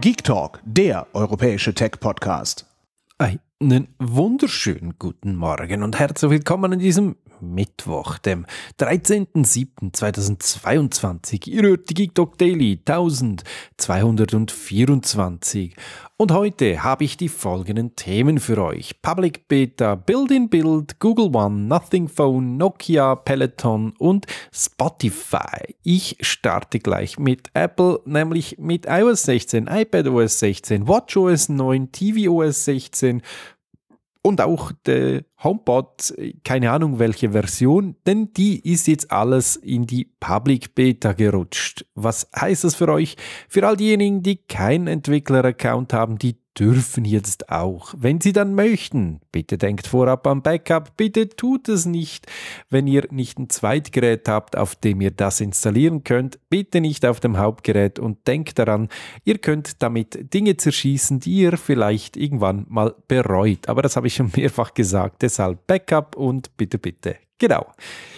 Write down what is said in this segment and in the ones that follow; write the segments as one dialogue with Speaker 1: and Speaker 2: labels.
Speaker 1: Geek Talk, der europäische Tech-Podcast. Einen wunderschönen guten Morgen und herzlich willkommen in diesem Mittwoch, dem 13.07.2022, ihr hört die Geek Talk Daily 1224. Und heute habe ich die folgenden Themen für euch. Public Beta, Build in Build, Google One, Nothing Phone, Nokia, Peloton und Spotify. Ich starte gleich mit Apple, nämlich mit iOS 16, iPadOS 16, WatchOS 9, tvOS 16, und auch der HomePod, äh, keine Ahnung welche Version, denn die ist jetzt alles in die Public Beta gerutscht. Was heißt das für euch? Für all diejenigen, die keinen Entwickler-Account haben, die dürfen jetzt auch, wenn sie dann möchten. Bitte denkt vorab am Backup, bitte tut es nicht, wenn ihr nicht ein Zweitgerät habt, auf dem ihr das installieren könnt, bitte nicht auf dem Hauptgerät und denkt daran, ihr könnt damit Dinge zerschießen, die ihr vielleicht irgendwann mal bereut. Aber das habe ich schon mehrfach gesagt, deshalb Backup und bitte, bitte. Genau.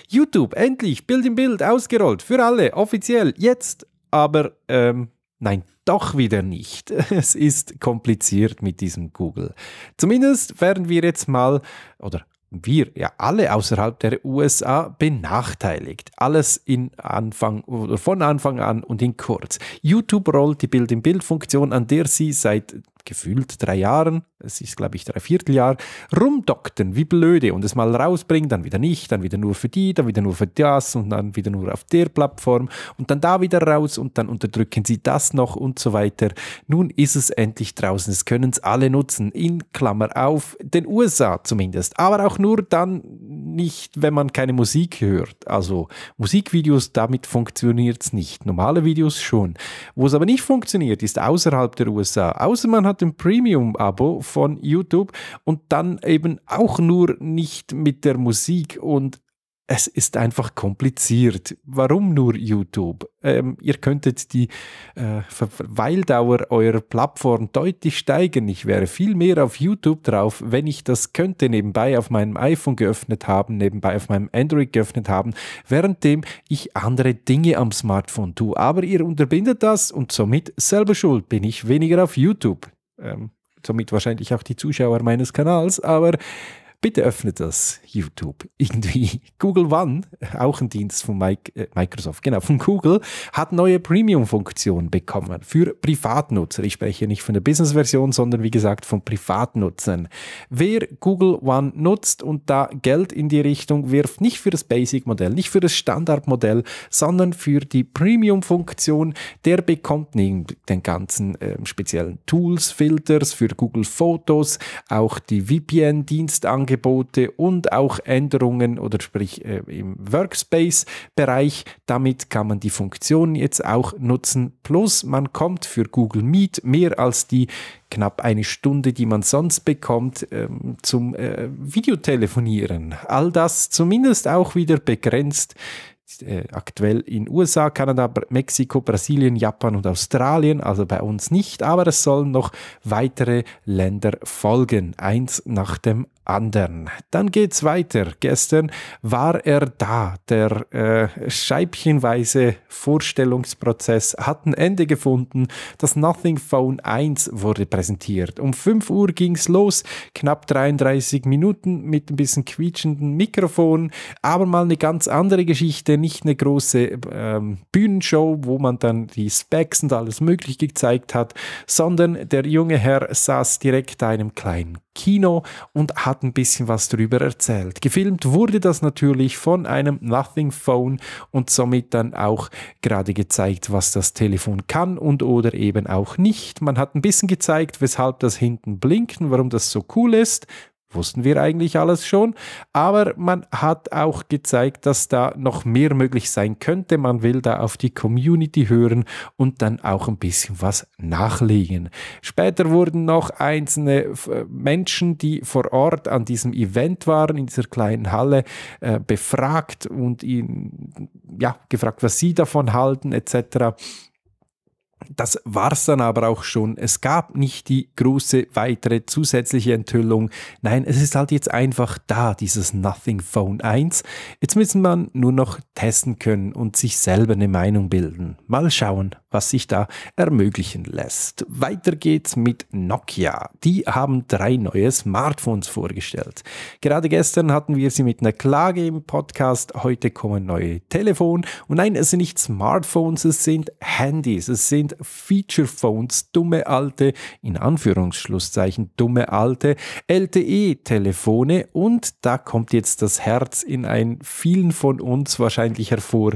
Speaker 1: YouTube, endlich, Bild in Bild, ausgerollt, für alle, offiziell, jetzt, aber ähm, nein, doch wieder nicht. Es ist kompliziert mit diesem Google. Zumindest werden wir jetzt mal, oder wir, ja alle außerhalb der USA benachteiligt. Alles in Anfang, von Anfang an und in kurz. YouTube rollt die Bild-in-Bild-Funktion, an der Sie seit gefühlt drei Jahren, es ist glaube ich drei Vierteljahr, rumdoktern wie blöde und es mal rausbringen, dann wieder nicht, dann wieder nur für die, dann wieder nur für das und dann wieder nur auf der Plattform und dann da wieder raus und dann unterdrücken sie das noch und so weiter. Nun ist es endlich draußen, es können es alle nutzen, in Klammer auf, den USA zumindest, aber auch nur dann nicht, wenn man keine Musik hört. Also Musikvideos, damit funktioniert es nicht, normale Videos schon. Wo es aber nicht funktioniert, ist außerhalb der USA, außer man hat Monat ein Premium-Abo von YouTube und dann eben auch nur nicht mit der Musik und es ist einfach kompliziert. Warum nur YouTube? Ähm, ihr könntet die äh, Verweildauer eurer Plattform deutlich steigern. Ich wäre viel mehr auf YouTube drauf, wenn ich das könnte, nebenbei auf meinem iPhone geöffnet haben, nebenbei auf meinem Android geöffnet haben, währenddem ich andere Dinge am Smartphone tue. Aber ihr unterbindet das und somit selber schuld bin ich weniger auf YouTube ähm, somit wahrscheinlich auch die Zuschauer meines Kanals, aber Bitte öffnet das YouTube. Irgendwie Google One, auch ein Dienst von Mike, äh, Microsoft, genau, von Google, hat neue Premium-Funktionen bekommen für Privatnutzer. Ich spreche nicht von der Business-Version, sondern wie gesagt von Privatnutzern. Wer Google One nutzt und da Geld in die Richtung wirft, nicht für das Basic-Modell, nicht für das Standard-Modell, sondern für die Premium-Funktion, der bekommt neben den ganzen äh, speziellen Tools, Filters für Google Fotos, auch die VPN-Dienstanbieter, Angebote und auch Änderungen oder sprich äh, im Workspace-Bereich. Damit kann man die Funktion jetzt auch nutzen. Plus man kommt für Google Meet mehr als die knapp eine Stunde, die man sonst bekommt, ähm, zum äh, Videotelefonieren. All das zumindest auch wieder begrenzt äh, aktuell in USA, Kanada, Mexiko, Brasilien, Japan und Australien, also bei uns nicht, aber es sollen noch weitere Länder folgen, eins nach dem anderen. Dann geht's weiter. Gestern war er da. Der äh, scheibchenweise Vorstellungsprozess hat ein Ende gefunden. Das Nothing Phone 1 wurde präsentiert. Um 5 Uhr ging's los. Knapp 33 Minuten mit ein bisschen quietschenden Mikrofon. Aber mal eine ganz andere Geschichte. Nicht eine große ähm, Bühnenshow, wo man dann die Specs und alles Mögliche gezeigt hat, sondern der junge Herr saß direkt in einem kleinen Kino und hat hat ein bisschen was darüber erzählt. Gefilmt wurde das natürlich von einem Nothing Phone und somit dann auch gerade gezeigt, was das Telefon kann und oder eben auch nicht. Man hat ein bisschen gezeigt, weshalb das hinten blinkt und warum das so cool ist, wussten wir eigentlich alles schon, aber man hat auch gezeigt, dass da noch mehr möglich sein könnte. Man will da auf die Community hören und dann auch ein bisschen was nachlegen. Später wurden noch einzelne äh, Menschen, die vor Ort an diesem Event waren, in dieser kleinen Halle, äh, befragt und ihn, ja, gefragt, was sie davon halten etc. Das war es dann aber auch schon. Es gab nicht die große weitere zusätzliche Enthüllung. Nein, es ist halt jetzt einfach da, dieses Nothing Phone 1. Jetzt müssen man nur noch testen können und sich selber eine Meinung bilden. Mal schauen, was sich da ermöglichen lässt. Weiter geht's mit Nokia. Die haben drei neue Smartphones vorgestellt. Gerade gestern hatten wir sie mit einer Klage im Podcast. Heute kommen neue Telefone. Und nein, es sind nicht Smartphones, es sind Handys. Es sind Feature Phones, dumme alte, in Anführungsschlusszeichen, dumme alte LTE-Telefone. Und da kommt jetzt das Herz in ein vielen von uns wahrscheinlich hervor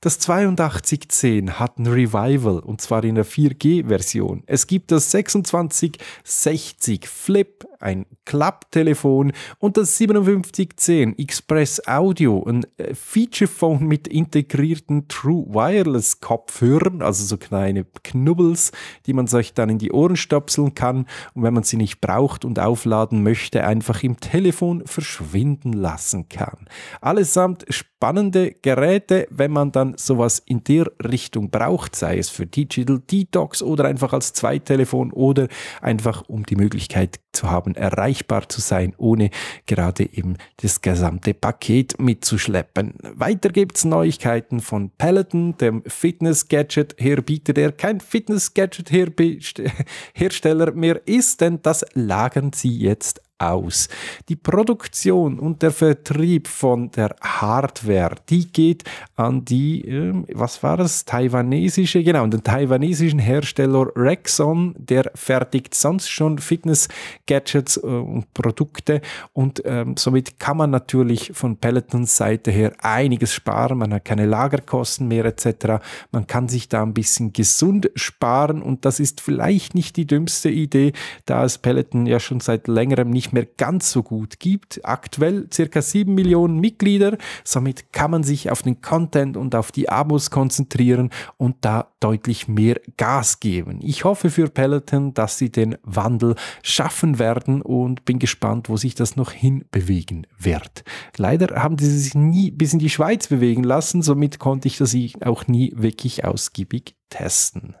Speaker 1: das 8210 hat ein Revival und zwar in der 4G-Version. Es gibt das 2660 Flip ein Klapptelefon und das 5710 Express Audio, ein äh, Feature-Phone mit integrierten True Wireless Kopfhörern, also so kleine Knubbels, die man sich dann in die Ohren stöpseln kann und wenn man sie nicht braucht und aufladen möchte, einfach im Telefon verschwinden lassen kann. Allesamt spannende Geräte, wenn man dann sowas in der Richtung braucht, sei es für Digital Detox oder einfach als Zweitelefon oder einfach um die Möglichkeit zu haben, erreichbar zu sein, ohne gerade eben das gesamte Paket mitzuschleppen. Weiter gibt's Neuigkeiten von Peloton, dem Fitness-Gadget-Herbieter, der kein Fitness-Gadget-Hersteller mehr ist, denn das lagern sie jetzt aus. Die Produktion und der Vertrieb von der Hardware, die geht an die, äh, was war das, taiwanesische, genau, den taiwanesischen Hersteller Rexon, der fertigt sonst schon Fitness-Gadgets äh, und Produkte und ähm, somit kann man natürlich von Pelotons Seite her einiges sparen, man hat keine Lagerkosten mehr etc. Man kann sich da ein bisschen gesund sparen und das ist vielleicht nicht die dümmste Idee, da es Peloton ja schon seit längerem nicht nicht mehr ganz so gut gibt. Aktuell circa 7 Millionen Mitglieder. Somit kann man sich auf den Content und auf die Abos konzentrieren und da deutlich mehr Gas geben. Ich hoffe für Peloton, dass sie den Wandel schaffen werden und bin gespannt, wo sich das noch hinbewegen wird. Leider haben sie sich nie bis in die Schweiz bewegen lassen, somit konnte ich das auch nie wirklich ausgiebig testen.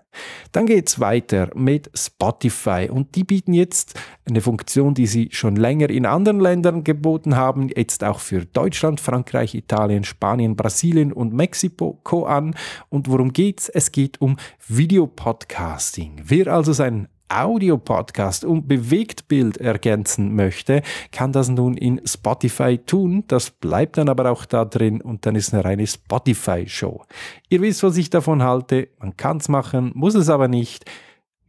Speaker 1: Dann geht's weiter mit Spotify und die bieten jetzt eine Funktion, die sie schon länger in anderen Ländern geboten haben, jetzt auch für Deutschland, Frankreich, Italien, Spanien, Brasilien und Mexiko an. Und worum geht's? Es geht um Videopodcasting. Wer also seinen Audio-Podcast und Bewegtbild ergänzen möchte, kann das nun in Spotify tun. Das bleibt dann aber auch da drin und dann ist eine reine Spotify-Show. Ihr wisst, was ich davon halte. Man kann es machen, muss es aber nicht.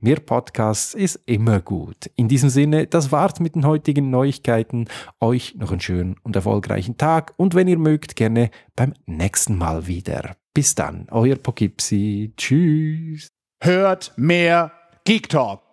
Speaker 1: Mehr Podcasts ist immer gut. In diesem Sinne, das war's mit den heutigen Neuigkeiten. Euch noch einen schönen und erfolgreichen Tag und wenn ihr mögt, gerne beim nächsten Mal wieder. Bis dann, euer Pokipsi. Tschüss. Hört mehr Geek Talk.